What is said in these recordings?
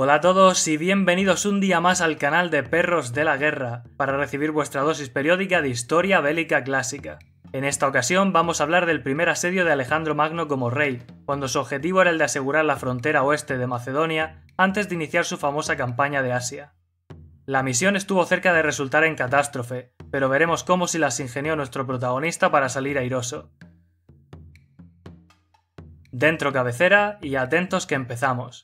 Hola a todos y bienvenidos un día más al canal de Perros de la Guerra para recibir vuestra dosis periódica de historia bélica clásica. En esta ocasión vamos a hablar del primer asedio de Alejandro Magno como rey, cuando su objetivo era el de asegurar la frontera oeste de Macedonia antes de iniciar su famosa campaña de Asia. La misión estuvo cerca de resultar en catástrofe, pero veremos cómo se las ingenió nuestro protagonista para salir airoso. Dentro cabecera y atentos que empezamos.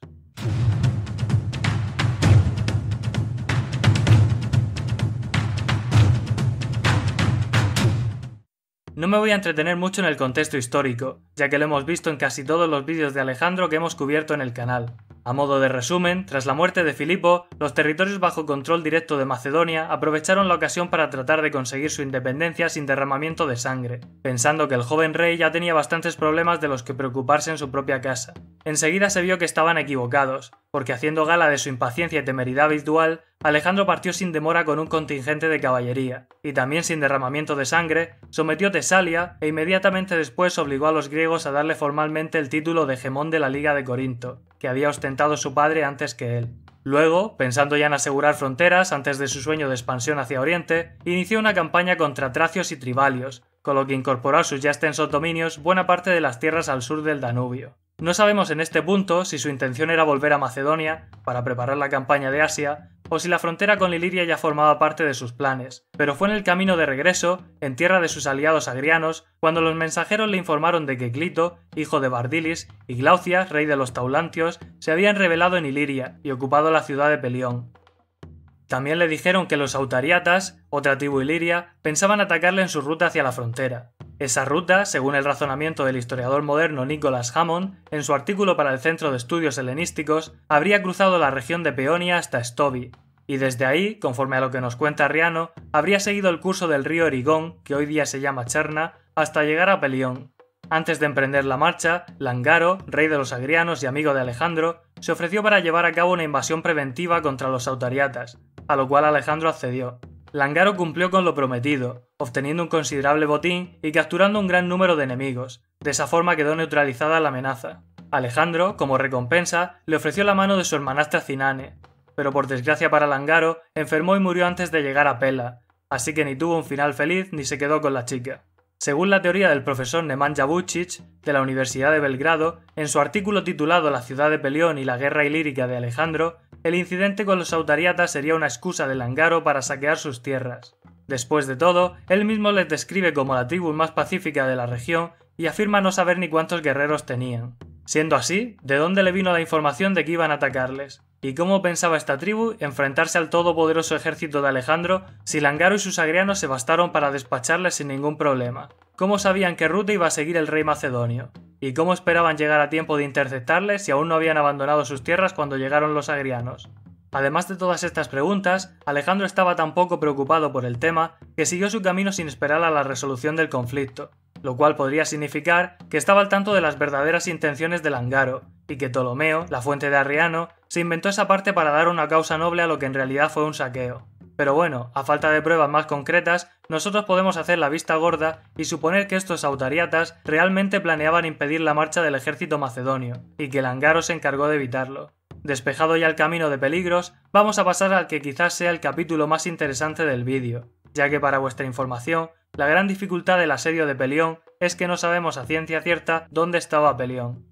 No me voy a entretener mucho en el contexto histórico, ya que lo hemos visto en casi todos los vídeos de Alejandro que hemos cubierto en el canal. A modo de resumen, tras la muerte de Filipo, los territorios bajo control directo de Macedonia aprovecharon la ocasión para tratar de conseguir su independencia sin derramamiento de sangre, pensando que el joven rey ya tenía bastantes problemas de los que preocuparse en su propia casa. Enseguida se vio que estaban equivocados, porque haciendo gala de su impaciencia y temeridad habitual, Alejandro partió sin demora con un contingente de caballería, y también sin derramamiento de sangre, sometió Tesalia e inmediatamente después obligó a los griegos a darle formalmente el título de gemón de la Liga de Corinto, que había ostentado su padre antes que él. Luego, pensando ya en asegurar fronteras antes de su sueño de expansión hacia Oriente, inició una campaña contra tracios y tribalios, con lo que incorporó a sus ya extensos dominios buena parte de las tierras al sur del Danubio. No sabemos en este punto si su intención era volver a Macedonia para preparar la campaña de Asia o si la frontera con Iliria ya formaba parte de sus planes, pero fue en el camino de regreso, en tierra de sus aliados agrianos, cuando los mensajeros le informaron de que Clito, hijo de Bardilis, y Glaucia, rey de los Taulantios, se habían rebelado en Iliria y ocupado la ciudad de Pelión. También le dijeron que los Autariatas, otra tribu iliria, pensaban atacarle en su ruta hacia la frontera. Esa ruta, según el razonamiento del historiador moderno Nicholas Hammond, en su artículo para el Centro de Estudios Helenísticos, habría cruzado la región de Peonia hasta Stobi, y desde ahí, conforme a lo que nos cuenta Riano, habría seguido el curso del río Erigón, que hoy día se llama Cherna, hasta llegar a Pelión. Antes de emprender la marcha, Langaro, rey de los agrianos y amigo de Alejandro, se ofreció para llevar a cabo una invasión preventiva contra los autariatas, a lo cual Alejandro accedió. Langaro cumplió con lo prometido, obteniendo un considerable botín y capturando un gran número de enemigos. De esa forma quedó neutralizada la amenaza. Alejandro, como recompensa, le ofreció la mano de su hermanastra Cinane, pero por desgracia para Langaro, enfermó y murió antes de llegar a Pela, así que ni tuvo un final feliz ni se quedó con la chica. Según la teoría del profesor Nemanja Vucic, de la Universidad de Belgrado, en su artículo titulado La ciudad de Pelión y la guerra ilírica de Alejandro, el incidente con los autariatas sería una excusa de Langaro para saquear sus tierras. Después de todo, él mismo les describe como la tribu más pacífica de la región y afirma no saber ni cuántos guerreros tenían. Siendo así, ¿de dónde le vino la información de que iban a atacarles? ¿Y cómo pensaba esta tribu enfrentarse al todopoderoso ejército de Alejandro si Langaro y sus agrianos se bastaron para despacharles sin ningún problema? ¿Cómo sabían que ruta iba a seguir el rey macedonio? ¿Y cómo esperaban llegar a tiempo de interceptarles si aún no habían abandonado sus tierras cuando llegaron los agrianos? Además de todas estas preguntas, Alejandro estaba tan poco preocupado por el tema que siguió su camino sin esperar a la resolución del conflicto, lo cual podría significar que estaba al tanto de las verdaderas intenciones del Langaro y que Ptolomeo, la fuente de Arriano, se inventó esa parte para dar una causa noble a lo que en realidad fue un saqueo. Pero bueno, a falta de pruebas más concretas, nosotros podemos hacer la vista gorda y suponer que estos autariatas realmente planeaban impedir la marcha del ejército macedonio, y que Langaro se encargó de evitarlo. Despejado ya el camino de peligros, vamos a pasar al que quizás sea el capítulo más interesante del vídeo, ya que para vuestra información, la gran dificultad del asedio de Pelión es que no sabemos a ciencia cierta dónde estaba Pelión,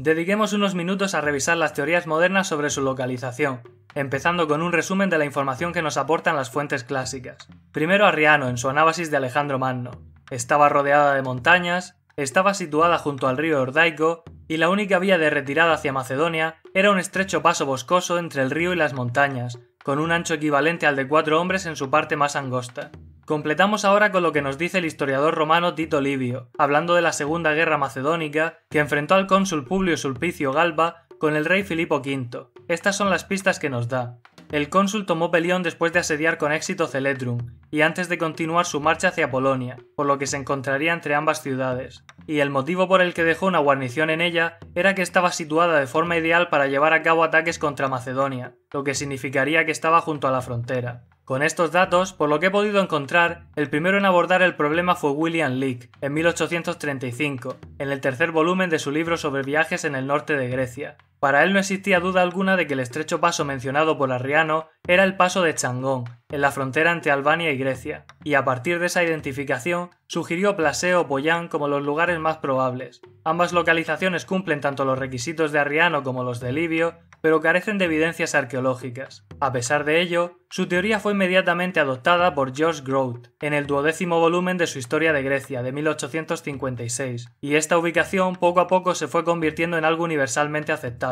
Dediquemos unos minutos a revisar las teorías modernas sobre su localización, empezando con un resumen de la información que nos aportan las fuentes clásicas. Primero Arriano, en su anábasis de Alejandro Magno. Estaba rodeada de montañas, estaba situada junto al río Ordaico, y la única vía de retirada hacia Macedonia era un estrecho paso boscoso entre el río y las montañas, con un ancho equivalente al de cuatro hombres en su parte más angosta. Completamos ahora con lo que nos dice el historiador romano Tito Livio, hablando de la Segunda Guerra Macedónica, que enfrentó al cónsul Publio Sulpicio Galba con el rey Filipo V. Estas son las pistas que nos da. El cónsul tomó Pelión después de asediar con éxito Celetrum, y antes de continuar su marcha hacia Polonia, por lo que se encontraría entre ambas ciudades, y el motivo por el que dejó una guarnición en ella era que estaba situada de forma ideal para llevar a cabo ataques contra Macedonia, lo que significaría que estaba junto a la frontera. Con estos datos, por lo que he podido encontrar, el primero en abordar el problema fue William Leake, en 1835, en el tercer volumen de su libro sobre viajes en el norte de Grecia. Para él no existía duda alguna de que el estrecho paso mencionado por Arriano era el paso de Changón, en la frontera entre Albania y Grecia, y a partir de esa identificación sugirió Plaseo o Poyan como los lugares más probables. Ambas localizaciones cumplen tanto los requisitos de Arriano como los de Livio, pero carecen de evidencias arqueológicas. A pesar de ello, su teoría fue inmediatamente adoptada por George Grote en el duodécimo volumen de su Historia de Grecia de 1856, y esta ubicación poco a poco se fue convirtiendo en algo universalmente aceptado.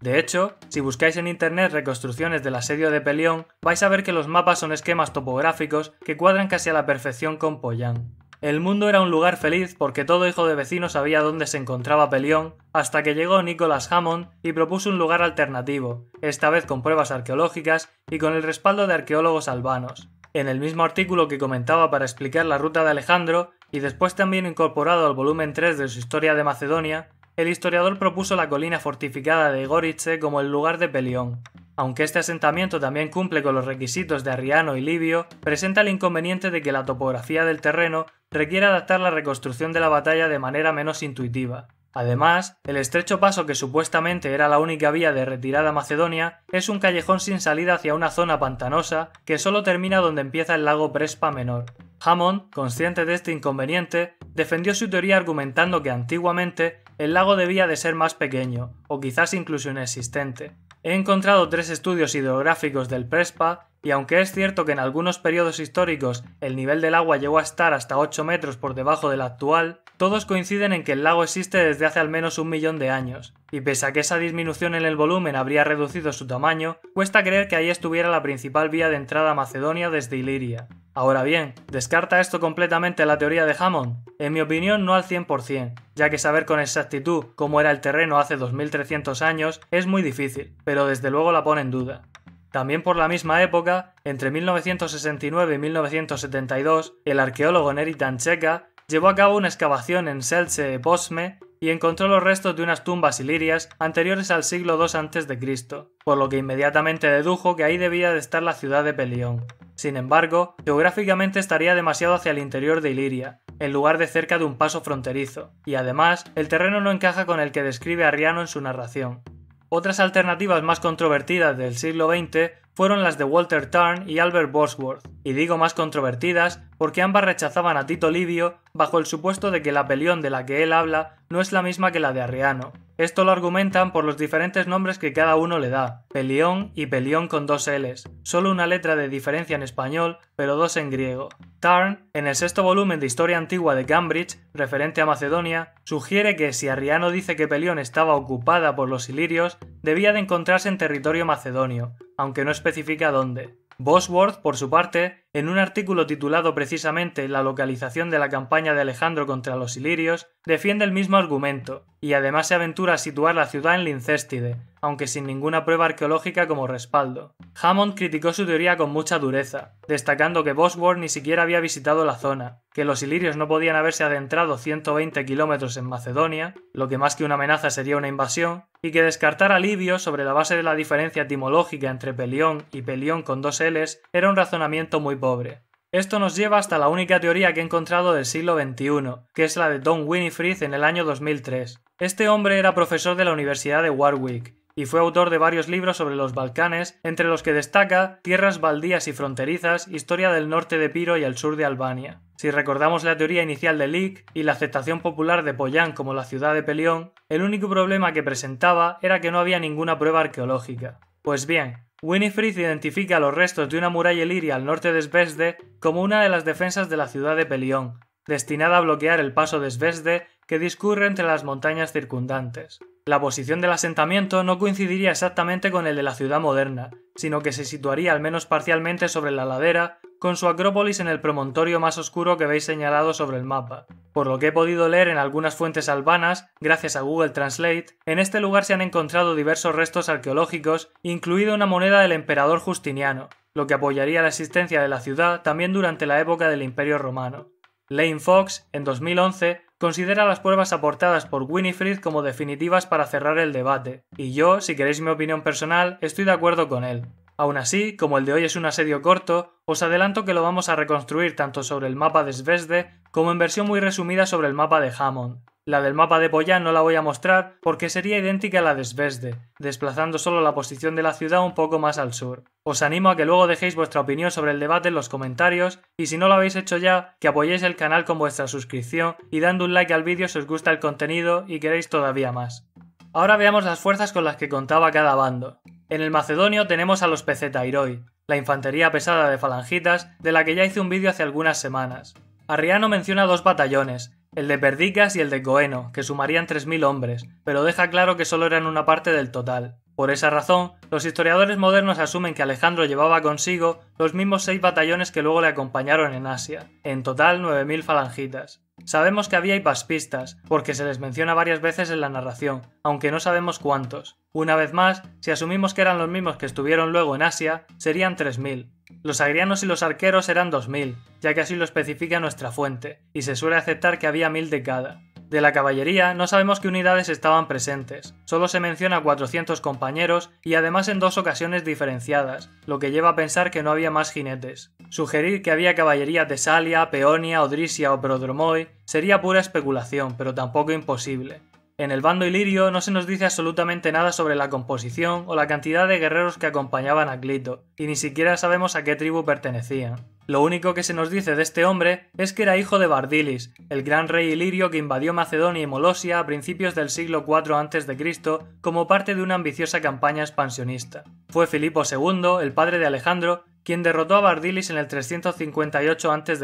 De hecho, si buscáis en internet reconstrucciones del asedio de Pelión, vais a ver que los mapas son esquemas topográficos que cuadran casi a la perfección con Pollán. El mundo era un lugar feliz porque todo hijo de vecino sabía dónde se encontraba Pelión, hasta que llegó Nicholas Hammond y propuso un lugar alternativo, esta vez con pruebas arqueológicas y con el respaldo de arqueólogos albanos. En el mismo artículo que comentaba para explicar la ruta de Alejandro, y después también incorporado al volumen 3 de su Historia de Macedonia, el historiador propuso la colina fortificada de Gorice como el lugar de Pelión. Aunque este asentamiento también cumple con los requisitos de Arriano y Livio, presenta el inconveniente de que la topografía del terreno requiere adaptar la reconstrucción de la batalla de manera menos intuitiva. Además, el estrecho paso que supuestamente era la única vía de retirada a Macedonia es un callejón sin salida hacia una zona pantanosa que solo termina donde empieza el lago Prespa Menor. Hammond, consciente de este inconveniente, defendió su teoría argumentando que antiguamente el lago debía de ser más pequeño, o quizás incluso inexistente. He encontrado tres estudios hidrográficos del Prespa y aunque es cierto que en algunos periodos históricos el nivel del agua llegó a estar hasta 8 metros por debajo del actual, todos coinciden en que el lago existe desde hace al menos un millón de años, y pese a que esa disminución en el volumen habría reducido su tamaño, cuesta creer que ahí estuviera la principal vía de entrada a Macedonia desde Iliria. Ahora bien, ¿descarta esto completamente la teoría de Hammond? En mi opinión no al 100%, ya que saber con exactitud cómo era el terreno hace 2300 años es muy difícil, pero desde luego la pone en duda. También por la misma época, entre 1969 y 1972, el arqueólogo Neri Cheka llevó a cabo una excavación en Selce Posme y encontró los restos de unas tumbas ilirias anteriores al siglo II a.C., por lo que inmediatamente dedujo que ahí debía de estar la ciudad de Pelión. Sin embargo, geográficamente estaría demasiado hacia el interior de Iliria, en lugar de cerca de un paso fronterizo, y además el terreno no encaja con el que describe Arriano en su narración. Otras alternativas más controvertidas del siglo XX fueron las de Walter Tarn y Albert Bosworth, y digo más controvertidas porque ambas rechazaban a Tito Livio bajo el supuesto de que la pelión de la que él habla no es la misma que la de Arriano. Esto lo argumentan por los diferentes nombres que cada uno le da, pelión y pelión con dos Ls, solo una letra de diferencia en español, pero dos en griego. Tarn, en el sexto volumen de Historia Antigua de Cambridge, referente a Macedonia, sugiere que si Arriano dice que Pelión estaba ocupada por los ilirios, debía de encontrarse en territorio macedonio, aunque no especifica dónde. Bosworth, por su parte, en un artículo titulado precisamente La localización de la campaña de Alejandro contra los ilirios, defiende el mismo argumento, y además se aventura a situar la ciudad en Lincéstide, aunque sin ninguna prueba arqueológica como respaldo. Hammond criticó su teoría con mucha dureza, destacando que Bosworth ni siquiera había visitado la zona, que los ilirios no podían haberse adentrado 120 kilómetros en Macedonia, lo que más que una amenaza sería una invasión, y que descartar alivio sobre la base de la diferencia etimológica entre Pelión y Pelión con dos Ls era un razonamiento muy pobre. Esto nos lleva hasta la única teoría que he encontrado del siglo XXI, que es la de Don Winifred en el año 2003. Este hombre era profesor de la Universidad de Warwick y fue autor de varios libros sobre los Balcanes, entre los que destaca Tierras baldías y fronterizas, Historia del norte de Piro y el sur de Albania. Si recordamos la teoría inicial de Lick y la aceptación popular de Poyán como la ciudad de Pelión, el único problema que presentaba era que no había ninguna prueba arqueológica. Pues bien, Winifred identifica los restos de una muralla liria al norte de Svesde como una de las defensas de la ciudad de Pelión, destinada a bloquear el paso de Svesde que discurre entre las montañas circundantes. La posición del asentamiento no coincidiría exactamente con el de la ciudad moderna, sino que se situaría al menos parcialmente sobre la ladera con su acrópolis en el promontorio más oscuro que veis señalado sobre el mapa. Por lo que he podido leer en algunas fuentes albanas, gracias a Google Translate, en este lugar se han encontrado diversos restos arqueológicos, incluida una moneda del emperador Justiniano, lo que apoyaría la existencia de la ciudad también durante la época del Imperio Romano. Lane Fox, en 2011, considera las pruebas aportadas por Winifred como definitivas para cerrar el debate, y yo, si queréis mi opinión personal, estoy de acuerdo con él. Aún así, como el de hoy es un asedio corto, os adelanto que lo vamos a reconstruir tanto sobre el mapa de Svesde como en versión muy resumida sobre el mapa de Hammond. La del mapa de Boyan no la voy a mostrar porque sería idéntica a la de Svesde, desplazando solo la posición de la ciudad un poco más al sur. Os animo a que luego dejéis vuestra opinión sobre el debate en los comentarios y si no lo habéis hecho ya, que apoyéis el canal con vuestra suscripción y dando un like al vídeo si os gusta el contenido y queréis todavía más. Ahora veamos las fuerzas con las que contaba cada bando. En el macedonio tenemos a los Tairoi, la infantería pesada de falangitas, de la que ya hice un vídeo hace algunas semanas. Arriano menciona dos batallones, el de Perdicas y el de Goeno, que sumarían 3.000 hombres, pero deja claro que solo eran una parte del total. Por esa razón, los historiadores modernos asumen que Alejandro llevaba consigo los mismos seis batallones que luego le acompañaron en Asia, en total 9.000 falangitas. Sabemos que había hipaspistas, porque se les menciona varias veces en la narración, aunque no sabemos cuántos. Una vez más, si asumimos que eran los mismos que estuvieron luego en Asia, serían 3.000. Los agrianos y los arqueros eran 2.000, ya que así lo especifica nuestra fuente, y se suele aceptar que había 1.000 de cada. De la caballería no sabemos qué unidades estaban presentes, solo se menciona 400 compañeros y además en dos ocasiones diferenciadas, lo que lleva a pensar que no había más jinetes. Sugerir que había caballería tesalia, peonia, odrisia o prodromoi sería pura especulación, pero tampoco imposible. En el bando ilirio no se nos dice absolutamente nada sobre la composición o la cantidad de guerreros que acompañaban a Clito, y ni siquiera sabemos a qué tribu pertenecían. Lo único que se nos dice de este hombre es que era hijo de Bardilis, el gran rey ilirio que invadió Macedonia y Molosia a principios del siglo IV a.C. como parte de una ambiciosa campaña expansionista. Fue Filipo II, el padre de Alejandro, quien derrotó a Bardilis en el 358 a.C.,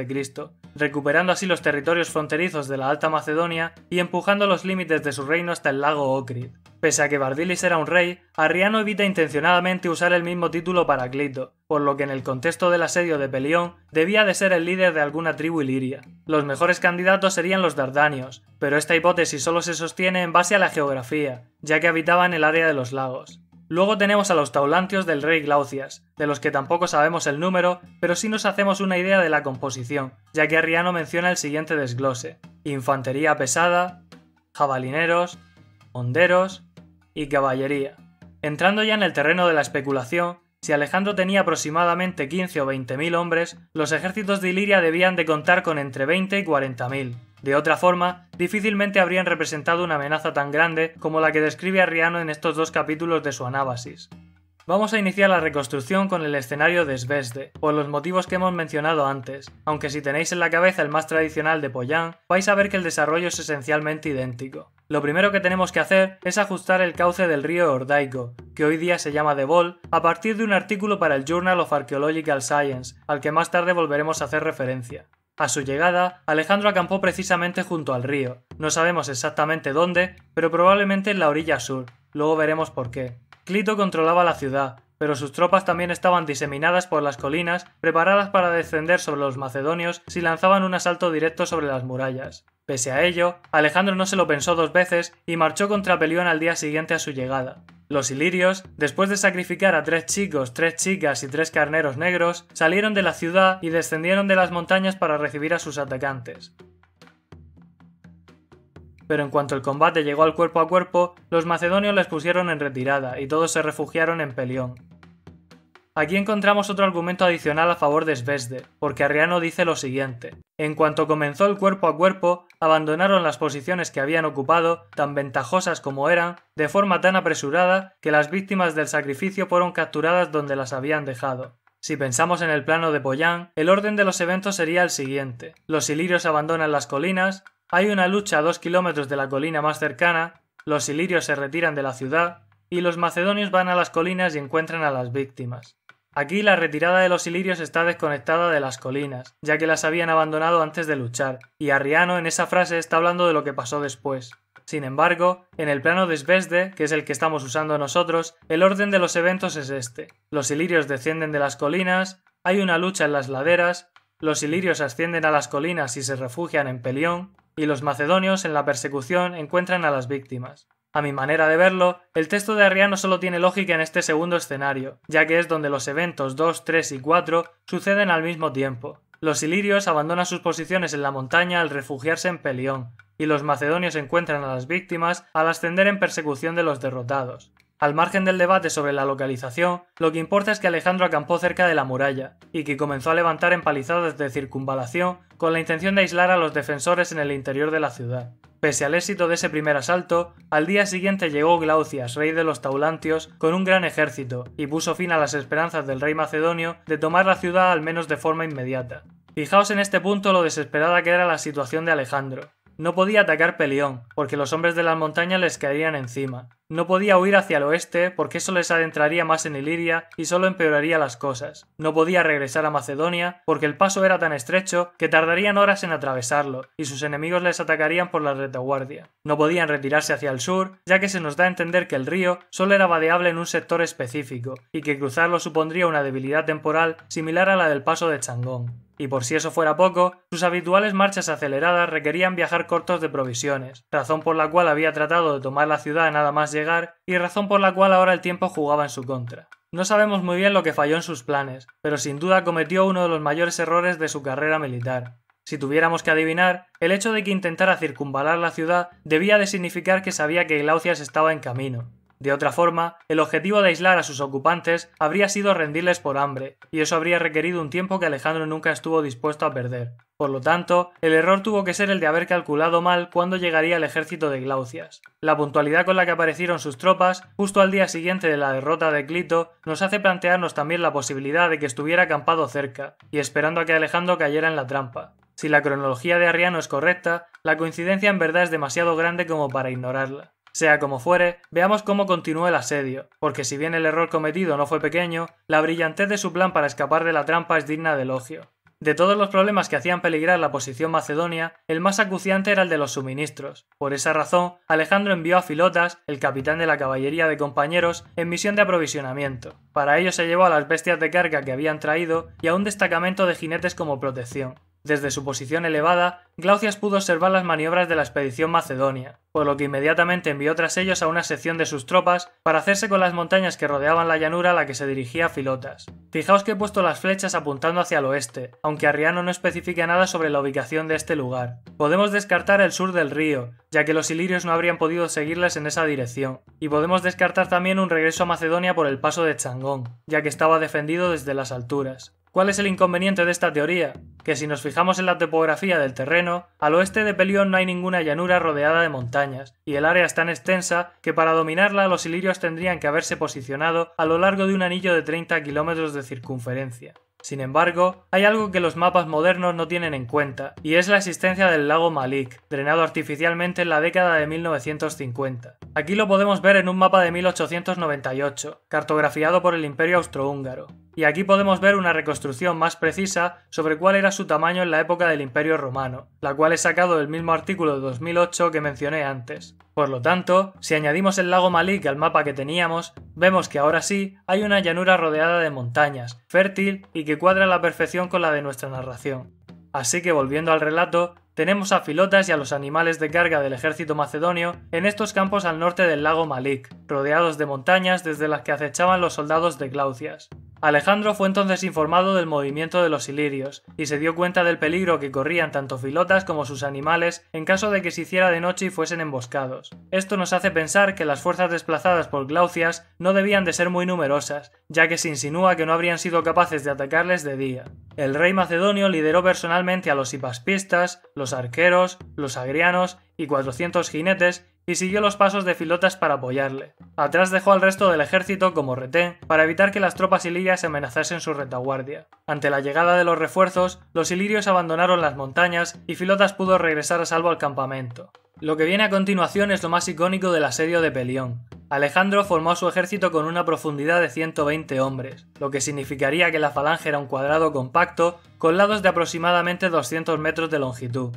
recuperando así los territorios fronterizos de la Alta Macedonia y empujando los límites de su reino hasta el lago Ocrid. Pese a que Bardilis era un rey, Arriano evita intencionadamente usar el mismo título para Clito, por lo que en el contexto del asedio de Pelión debía de ser el líder de alguna tribu iliria. Los mejores candidatos serían los dardanios, pero esta hipótesis solo se sostiene en base a la geografía, ya que habitaban el área de los lagos. Luego tenemos a los taulantios del rey Glaucias, de los que tampoco sabemos el número, pero sí nos hacemos una idea de la composición, ya que Arriano menciona el siguiente desglose: infantería pesada, jabalineros, honderos y caballería. Entrando ya en el terreno de la especulación, si Alejandro tenía aproximadamente 15 o mil hombres, los ejércitos de Iliria debían de contar con entre 20 y mil. De otra forma, difícilmente habrían representado una amenaza tan grande como la que describe Arriano en estos dos capítulos de su Anábasis. Vamos a iniciar la reconstrucción con el escenario de Svesde, por los motivos que hemos mencionado antes, aunque si tenéis en la cabeza el más tradicional de Poyan, vais a ver que el desarrollo es esencialmente idéntico. Lo primero que tenemos que hacer es ajustar el cauce del río Ordaico, que hoy día se llama Debol, a partir de un artículo para el Journal of Archaeological Science, al que más tarde volveremos a hacer referencia. A su llegada, Alejandro acampó precisamente junto al río. No sabemos exactamente dónde, pero probablemente en la orilla sur. Luego veremos por qué. Clito controlaba la ciudad, pero sus tropas también estaban diseminadas por las colinas, preparadas para descender sobre los macedonios si lanzaban un asalto directo sobre las murallas. Pese a ello, Alejandro no se lo pensó dos veces y marchó contra Pelión al día siguiente a su llegada. Los ilirios, después de sacrificar a tres chicos, tres chicas y tres carneros negros, salieron de la ciudad y descendieron de las montañas para recibir a sus atacantes. Pero en cuanto el combate llegó al cuerpo a cuerpo, los macedonios les pusieron en retirada y todos se refugiaron en Pelión. Aquí encontramos otro argumento adicional a favor de Svesde, porque Arriano dice lo siguiente: En cuanto comenzó el cuerpo a cuerpo, abandonaron las posiciones que habían ocupado, tan ventajosas como eran, de forma tan apresurada que las víctimas del sacrificio fueron capturadas donde las habían dejado. Si pensamos en el plano de pollan el orden de los eventos sería el siguiente. Los ilirios abandonan las colinas, hay una lucha a dos kilómetros de la colina más cercana, los ilirios se retiran de la ciudad, y los macedonios van a las colinas y encuentran a las víctimas. Aquí la retirada de los ilirios está desconectada de las colinas, ya que las habían abandonado antes de luchar, y Arriano en esa frase está hablando de lo que pasó después. Sin embargo, en el plano de Svesde, que es el que estamos usando nosotros, el orden de los eventos es este. Los ilirios descienden de las colinas, hay una lucha en las laderas, los ilirios ascienden a las colinas y se refugian en Pelión, y los macedonios en la persecución encuentran a las víctimas. A mi manera de verlo, el texto de Arriano solo tiene lógica en este segundo escenario, ya que es donde los eventos 2, 3 y 4 suceden al mismo tiempo. Los ilirios abandonan sus posiciones en la montaña al refugiarse en Pelión, y los macedonios encuentran a las víctimas al ascender en persecución de los derrotados. Al margen del debate sobre la localización, lo que importa es que Alejandro acampó cerca de la muralla, y que comenzó a levantar empalizadas de circunvalación con la intención de aislar a los defensores en el interior de la ciudad. Pese al éxito de ese primer asalto, al día siguiente llegó Glaucias, rey de los Taulantios, con un gran ejército, y puso fin a las esperanzas del rey macedonio de tomar la ciudad al menos de forma inmediata. Fijaos en este punto lo desesperada que era la situación de Alejandro. No podía atacar Pelión, porque los hombres de las montañas les caerían encima. No podía huir hacia el oeste, porque eso les adentraría más en Iliria y solo empeoraría las cosas. No podía regresar a Macedonia, porque el paso era tan estrecho que tardarían horas en atravesarlo, y sus enemigos les atacarían por la retaguardia. No podían retirarse hacia el sur, ya que se nos da a entender que el río solo era vadeable en un sector específico, y que cruzarlo supondría una debilidad temporal similar a la del paso de Changón. Y por si eso fuera poco, sus habituales marchas aceleradas requerían viajar cortos de provisiones, razón por la cual había tratado de tomar la ciudad nada más llegar y razón por la cual ahora el tiempo jugaba en su contra. No sabemos muy bien lo que falló en sus planes, pero sin duda cometió uno de los mayores errores de su carrera militar. Si tuviéramos que adivinar, el hecho de que intentara circunvalar la ciudad debía de significar que sabía que Glaucias estaba en camino, de otra forma, el objetivo de aislar a sus ocupantes habría sido rendirles por hambre, y eso habría requerido un tiempo que Alejandro nunca estuvo dispuesto a perder. Por lo tanto, el error tuvo que ser el de haber calculado mal cuándo llegaría el ejército de Glaucias. La puntualidad con la que aparecieron sus tropas, justo al día siguiente de la derrota de Clito, nos hace plantearnos también la posibilidad de que estuviera acampado cerca, y esperando a que Alejandro cayera en la trampa. Si la cronología de Arriano es correcta, la coincidencia en verdad es demasiado grande como para ignorarla. Sea como fuere, veamos cómo continúa el asedio, porque si bien el error cometido no fue pequeño, la brillantez de su plan para escapar de la trampa es digna de elogio. De todos los problemas que hacían peligrar la posición macedonia, el más acuciante era el de los suministros. Por esa razón, Alejandro envió a Filotas, el capitán de la caballería de compañeros, en misión de aprovisionamiento. Para ello se llevó a las bestias de carga que habían traído y a un destacamento de jinetes como protección. Desde su posición elevada, Glaucias pudo observar las maniobras de la expedición macedonia, por lo que inmediatamente envió tras ellos a una sección de sus tropas para hacerse con las montañas que rodeaban la llanura a la que se dirigía Filotas. Fijaos que he puesto las flechas apuntando hacia el oeste, aunque Arriano no especifica nada sobre la ubicación de este lugar. Podemos descartar el sur del río, ya que los ilirios no habrían podido seguirles en esa dirección, y podemos descartar también un regreso a Macedonia por el paso de Changón, ya que estaba defendido desde las alturas. ¿Cuál es el inconveniente de esta teoría? Que si nos fijamos en la topografía del terreno, al oeste de Pelión no hay ninguna llanura rodeada de montañas, y el área es tan extensa que para dominarla los ilirios tendrían que haberse posicionado a lo largo de un anillo de 30 kilómetros de circunferencia. Sin embargo, hay algo que los mapas modernos no tienen en cuenta, y es la existencia del lago Malik, drenado artificialmente en la década de 1950. Aquí lo podemos ver en un mapa de 1898, cartografiado por el Imperio Austrohúngaro. Y aquí podemos ver una reconstrucción más precisa sobre cuál era su tamaño en la época del Imperio Romano, la cual he sacado del mismo artículo de 2008 que mencioné antes. Por lo tanto, si añadimos el lago Malik al mapa que teníamos, vemos que ahora sí hay una llanura rodeada de montañas, fértil y que cuadra a la perfección con la de nuestra narración. Así que volviendo al relato, tenemos a filotas y a los animales de carga del ejército macedonio en estos campos al norte del lago Malik, rodeados de montañas desde las que acechaban los soldados de Glaucias. Alejandro fue entonces informado del movimiento de los ilirios, y se dio cuenta del peligro que corrían tanto filotas como sus animales en caso de que se hiciera de noche y fuesen emboscados. Esto nos hace pensar que las fuerzas desplazadas por Glaucias no debían de ser muy numerosas, ya que se insinúa que no habrían sido capaces de atacarles de día. El rey macedonio lideró personalmente a los hipaspistas, los arqueros, los agrianos y 400 jinetes y siguió los pasos de Filotas para apoyarle. Atrás dejó al resto del ejército como retén para evitar que las tropas ilirias amenazasen su retaguardia. Ante la llegada de los refuerzos, los ilirios abandonaron las montañas y Filotas pudo regresar a salvo al campamento. Lo que viene a continuación es lo más icónico del asedio de Pelión, Alejandro formó su ejército con una profundidad de 120 hombres, lo que significaría que la falange era un cuadrado compacto con lados de aproximadamente 200 metros de longitud.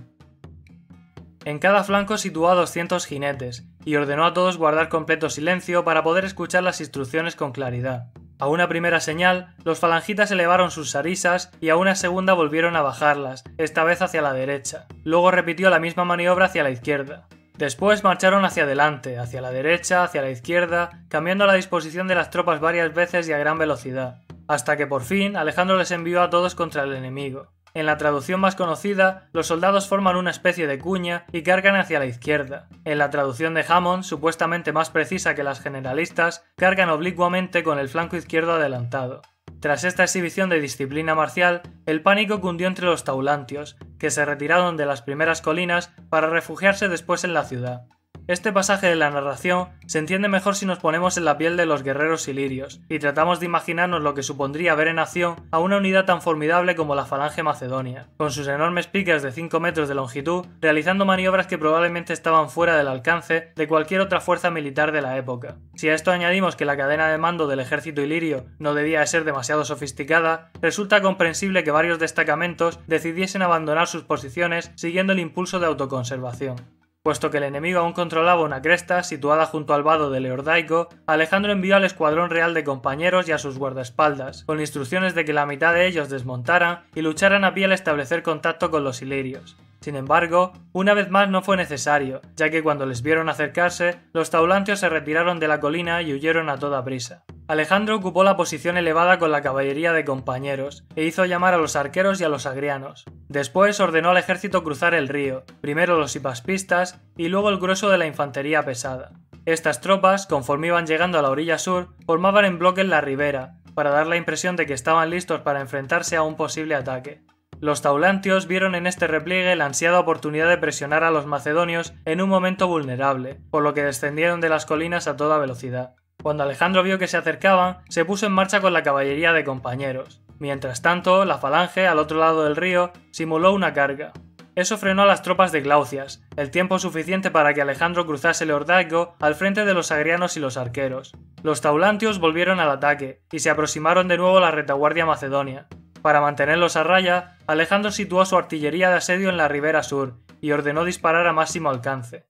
En cada flanco situó a 200 jinetes y ordenó a todos guardar completo silencio para poder escuchar las instrucciones con claridad. A una primera señal, los falangitas elevaron sus sarisas y a una segunda volvieron a bajarlas, esta vez hacia la derecha. Luego repitió la misma maniobra hacia la izquierda. Después marcharon hacia adelante, hacia la derecha, hacia la izquierda, cambiando la disposición de las tropas varias veces y a gran velocidad, hasta que por fin Alejandro les envió a todos contra el enemigo. En la traducción más conocida, los soldados forman una especie de cuña y cargan hacia la izquierda. En la traducción de Hammond, supuestamente más precisa que las generalistas, cargan oblicuamente con el flanco izquierdo adelantado. Tras esta exhibición de disciplina marcial, el pánico cundió entre los taulantios, que se retiraron de las primeras colinas para refugiarse después en la ciudad. Este pasaje de la narración se entiende mejor si nos ponemos en la piel de los guerreros ilirios y tratamos de imaginarnos lo que supondría ver en acción a una unidad tan formidable como la Falange Macedonia, con sus enormes picas de 5 metros de longitud realizando maniobras que probablemente estaban fuera del alcance de cualquier otra fuerza militar de la época. Si a esto añadimos que la cadena de mando del ejército ilirio no debía ser demasiado sofisticada, resulta comprensible que varios destacamentos decidiesen abandonar sus posiciones siguiendo el impulso de autoconservación. Puesto que el enemigo aún controlaba una cresta situada junto al vado de Leordaico, Alejandro envió al escuadrón real de compañeros y a sus guardaespaldas, con instrucciones de que la mitad de ellos desmontaran y lucharan a pie al establecer contacto con los ilirios. Sin embargo, una vez más no fue necesario, ya que cuando les vieron acercarse, los taulantios se retiraron de la colina y huyeron a toda prisa. Alejandro ocupó la posición elevada con la caballería de compañeros e hizo llamar a los arqueros y a los agrianos. Después ordenó al ejército cruzar el río, primero los hipaspistas y luego el grueso de la infantería pesada. Estas tropas, conforme iban llegando a la orilla sur, formaban en bloque en la ribera, para dar la impresión de que estaban listos para enfrentarse a un posible ataque. Los taulantios vieron en este repliegue la ansiada oportunidad de presionar a los macedonios en un momento vulnerable, por lo que descendieron de las colinas a toda velocidad. Cuando Alejandro vio que se acercaban, se puso en marcha con la caballería de compañeros. Mientras tanto, la falange, al otro lado del río, simuló una carga. Eso frenó a las tropas de Glaucias, el tiempo suficiente para que Alejandro cruzase el Ordaico al frente de los agrianos y los arqueros. Los taulantios volvieron al ataque y se aproximaron de nuevo a la retaguardia macedonia. Para mantenerlos a raya, Alejandro situó su artillería de asedio en la ribera sur y ordenó disparar a máximo alcance.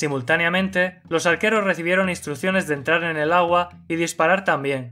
Simultáneamente, los arqueros recibieron instrucciones de entrar en el agua y disparar también,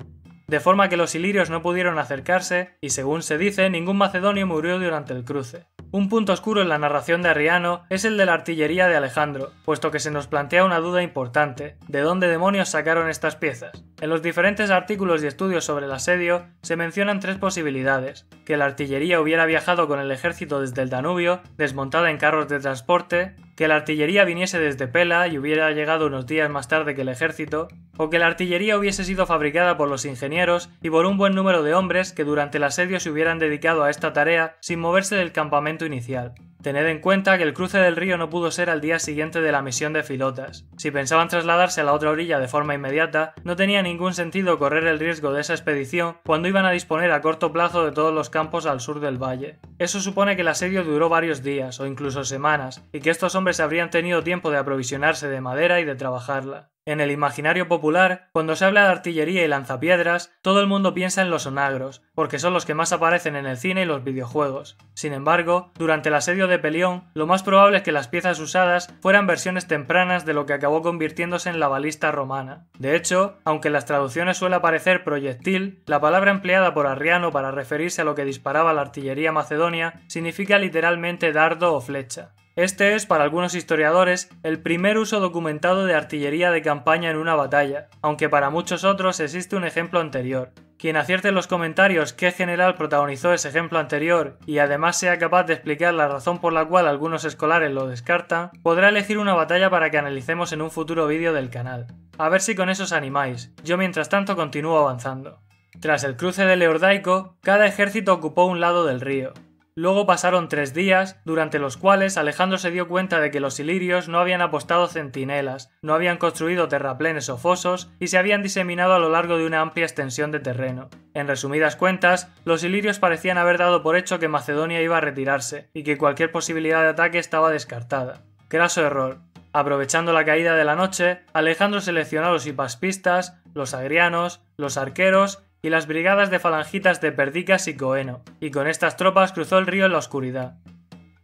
de forma que los ilirios no pudieron acercarse y, según se dice, ningún macedonio murió durante el cruce. Un punto oscuro en la narración de Arriano es el de la artillería de Alejandro, puesto que se nos plantea una duda importante, ¿de dónde demonios sacaron estas piezas? En los diferentes artículos y estudios sobre el asedio se mencionan tres posibilidades, que la artillería hubiera viajado con el ejército desde el Danubio, desmontada en carros de transporte, que la artillería viniese desde Pela y hubiera llegado unos días más tarde que el ejército, o que la artillería hubiese sido fabricada por los ingenieros y por un buen número de hombres que durante el asedio se hubieran dedicado a esta tarea sin moverse del campamento inicial. Tened en cuenta que el cruce del río no pudo ser al día siguiente de la misión de Filotas. Si pensaban trasladarse a la otra orilla de forma inmediata, no tenía ningún sentido correr el riesgo de esa expedición cuando iban a disponer a corto plazo de todos los campos al sur del valle. Eso supone que el asedio duró varios días o incluso semanas, y que estos hombres habrían tenido tiempo de aprovisionarse de madera y de trabajarla. En el imaginario popular, cuando se habla de artillería y lanzapiedras, todo el mundo piensa en los onagros, porque son los que más aparecen en el cine y los videojuegos. Sin embargo, durante el asedio de Pelión, lo más probable es que las piezas usadas fueran versiones tempranas de lo que acabó convirtiéndose en la balista romana. De hecho, aunque en las traducciones suele aparecer proyectil, la palabra empleada por Arriano para referirse a lo que disparaba la artillería macedonia significa literalmente dardo o flecha. Este es, para algunos historiadores, el primer uso documentado de artillería de campaña en una batalla, aunque para muchos otros existe un ejemplo anterior. Quien acierte en los comentarios qué general protagonizó ese ejemplo anterior y además sea capaz de explicar la razón por la cual algunos escolares lo descartan, podrá elegir una batalla para que analicemos en un futuro vídeo del canal. A ver si con eso os animáis, yo mientras tanto continúo avanzando. Tras el cruce del Eordaico, cada ejército ocupó un lado del río, Luego pasaron tres días, durante los cuales Alejandro se dio cuenta de que los ilirios no habían apostado centinelas, no habían construido terraplenes o fosos y se habían diseminado a lo largo de una amplia extensión de terreno. En resumidas cuentas, los ilirios parecían haber dado por hecho que Macedonia iba a retirarse y que cualquier posibilidad de ataque estaba descartada. Craso error. Aprovechando la caída de la noche, Alejandro seleccionó a los hipaspistas, los agrianos, los arqueros y las brigadas de falangitas de Perdicas y Coeno, y con estas tropas cruzó el río en la oscuridad.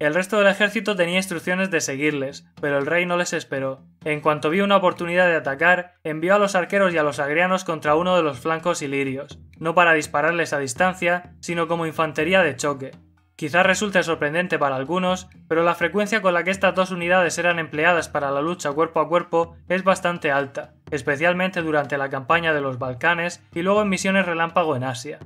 El resto del ejército tenía instrucciones de seguirles, pero el rey no les esperó. En cuanto vio una oportunidad de atacar, envió a los arqueros y a los agrianos contra uno de los flancos ilirios, no para dispararles a distancia, sino como infantería de choque. Quizás resulte sorprendente para algunos, pero la frecuencia con la que estas dos unidades eran empleadas para la lucha cuerpo a cuerpo es bastante alta, especialmente durante la campaña de los Balcanes y luego en misiones relámpago en Asia.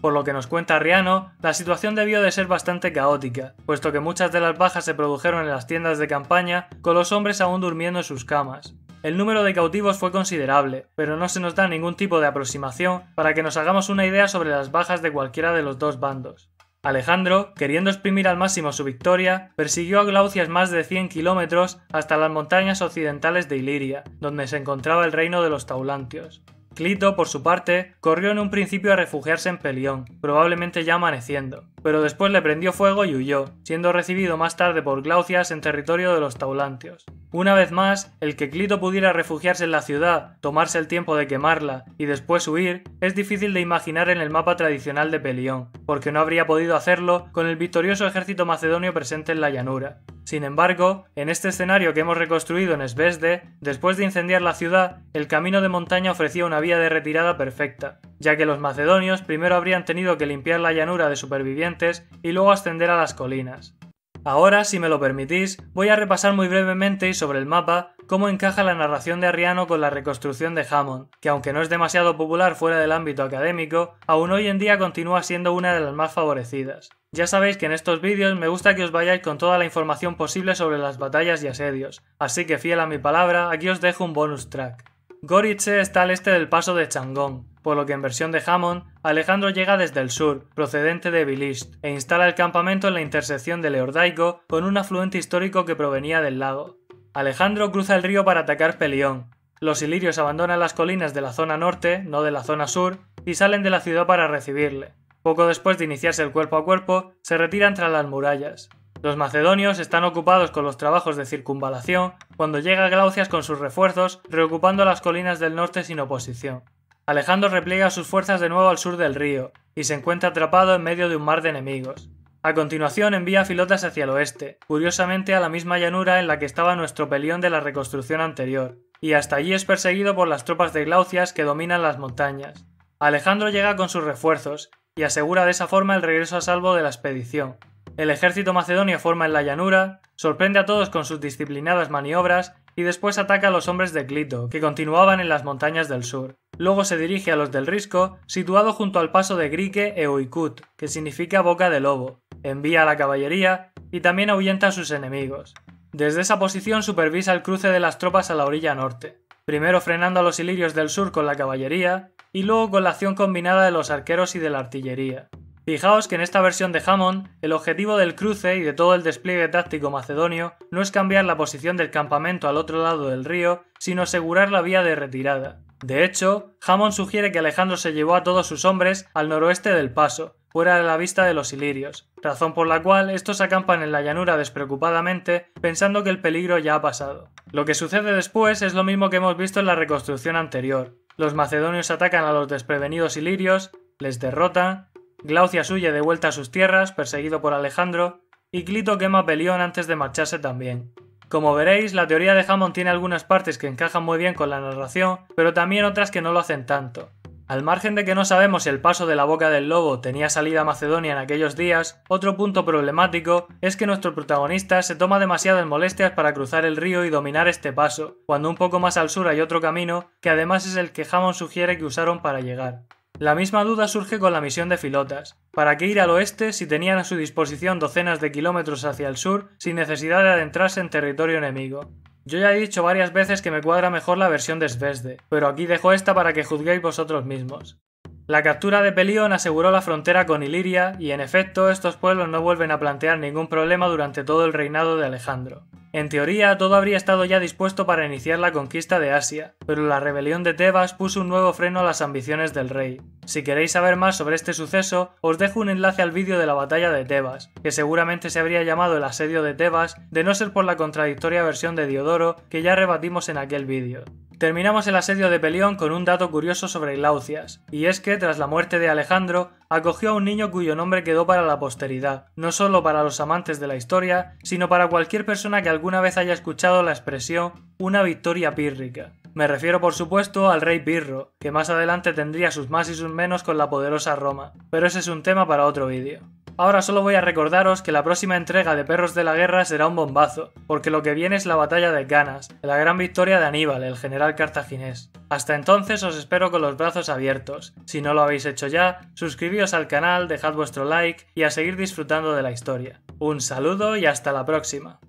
Por lo que nos cuenta Riano, la situación debió de ser bastante caótica, puesto que muchas de las bajas se produjeron en las tiendas de campaña, con los hombres aún durmiendo en sus camas. El número de cautivos fue considerable, pero no se nos da ningún tipo de aproximación para que nos hagamos una idea sobre las bajas de cualquiera de los dos bandos. Alejandro, queriendo exprimir al máximo su victoria, persiguió a Glaucias más de 100 kilómetros hasta las montañas occidentales de Iliria, donde se encontraba el reino de los Taulantios. Clito, por su parte, corrió en un principio a refugiarse en Pelión, probablemente ya amaneciendo, pero después le prendió fuego y huyó, siendo recibido más tarde por Glaucias en territorio de los Taulantios. Una vez más, el que Clito pudiera refugiarse en la ciudad, tomarse el tiempo de quemarla y después huir, es difícil de imaginar en el mapa tradicional de Pelión, porque no habría podido hacerlo con el victorioso ejército macedonio presente en la llanura. Sin embargo, en este escenario que hemos reconstruido en Esbeste, después de incendiar la ciudad, el camino de montaña ofrecía una vía de retirada perfecta, ya que los macedonios primero habrían tenido que limpiar la llanura de supervivientes y luego ascender a las colinas. Ahora, si me lo permitís, voy a repasar muy brevemente y sobre el mapa cómo encaja la narración de Arriano con la reconstrucción de Hammond, que aunque no es demasiado popular fuera del ámbito académico, aún hoy en día continúa siendo una de las más favorecidas. Ya sabéis que en estos vídeos me gusta que os vayáis con toda la información posible sobre las batallas y asedios, así que fiel a mi palabra, aquí os dejo un bonus track. Goritze está al este del paso de Changón, por lo que en versión de Hammond, Alejandro llega desde el sur, procedente de Bilisht, e instala el campamento en la intersección de Leordaigo con un afluente histórico que provenía del lago. Alejandro cruza el río para atacar Pelión. Los ilirios abandonan las colinas de la zona norte, no de la zona sur, y salen de la ciudad para recibirle. Poco después de iniciarse el cuerpo a cuerpo, se retiran tras las murallas. Los macedonios están ocupados con los trabajos de circunvalación cuando llega Glaucias con sus refuerzos, reocupando las colinas del norte sin oposición. Alejandro repliega sus fuerzas de nuevo al sur del río y se encuentra atrapado en medio de un mar de enemigos. A continuación envía filotas hacia el oeste, curiosamente a la misma llanura en la que estaba nuestro pelión de la reconstrucción anterior, y hasta allí es perseguido por las tropas de Glaucias que dominan las montañas. Alejandro llega con sus refuerzos y asegura de esa forma el regreso a salvo de la expedición, el ejército macedonio forma en la llanura, sorprende a todos con sus disciplinadas maniobras y después ataca a los hombres de Clito, que continuaban en las montañas del sur. Luego se dirige a los del Risco, situado junto al paso de Grique e Uicut, que significa boca de lobo. Envía a la caballería y también ahuyenta a sus enemigos. Desde esa posición supervisa el cruce de las tropas a la orilla norte, primero frenando a los ilirios del sur con la caballería y luego con la acción combinada de los arqueros y de la artillería. Fijaos que en esta versión de Hammond, el objetivo del cruce y de todo el despliegue táctico macedonio no es cambiar la posición del campamento al otro lado del río, sino asegurar la vía de retirada. De hecho, Hammond sugiere que Alejandro se llevó a todos sus hombres al noroeste del paso, fuera de la vista de los ilirios, razón por la cual estos acampan en la llanura despreocupadamente pensando que el peligro ya ha pasado. Lo que sucede después es lo mismo que hemos visto en la reconstrucción anterior. Los macedonios atacan a los desprevenidos ilirios, les derrota Glaucia huye de vuelta a sus tierras, perseguido por Alejandro, y Clito quema Pelión antes de marcharse también. Como veréis, la teoría de Hammond tiene algunas partes que encajan muy bien con la narración, pero también otras que no lo hacen tanto. Al margen de que no sabemos si el paso de la boca del lobo tenía salida a Macedonia en aquellos días, otro punto problemático es que nuestro protagonista se toma demasiadas molestias para cruzar el río y dominar este paso, cuando un poco más al sur hay otro camino que además es el que Hammond sugiere que usaron para llegar. La misma duda surge con la misión de Filotas. ¿Para qué ir al oeste si tenían a su disposición docenas de kilómetros hacia el sur sin necesidad de adentrarse en territorio enemigo? Yo ya he dicho varias veces que me cuadra mejor la versión de Svesde, pero aquí dejo esta para que juzguéis vosotros mismos. La captura de Pelión aseguró la frontera con Iliria y en efecto estos pueblos no vuelven a plantear ningún problema durante todo el reinado de Alejandro. En teoría, todo habría estado ya dispuesto para iniciar la conquista de Asia, pero la rebelión de Tebas puso un nuevo freno a las ambiciones del rey. Si queréis saber más sobre este suceso, os dejo un enlace al vídeo de la batalla de Tebas, que seguramente se habría llamado el asedio de Tebas de no ser por la contradictoria versión de Diodoro que ya rebatimos en aquel vídeo. Terminamos el asedio de Pelión con un dato curioso sobre Ilaucias, y es que tras la muerte de Alejandro, acogió a un niño cuyo nombre quedó para la posteridad, no solo para los amantes de la historia, sino para cualquier persona que alguna vez haya escuchado la expresión una victoria pírrica. Me refiero por supuesto al rey Pirro, que más adelante tendría sus más y sus menos con la poderosa Roma, pero ese es un tema para otro vídeo. Ahora solo voy a recordaros que la próxima entrega de Perros de la Guerra será un bombazo, porque lo que viene es la batalla de Ganas, la gran victoria de Aníbal, el general cartaginés. Hasta entonces os espero con los brazos abiertos. Si no lo habéis hecho ya, suscribíos al canal, dejad vuestro like y a seguir disfrutando de la historia. Un saludo y hasta la próxima.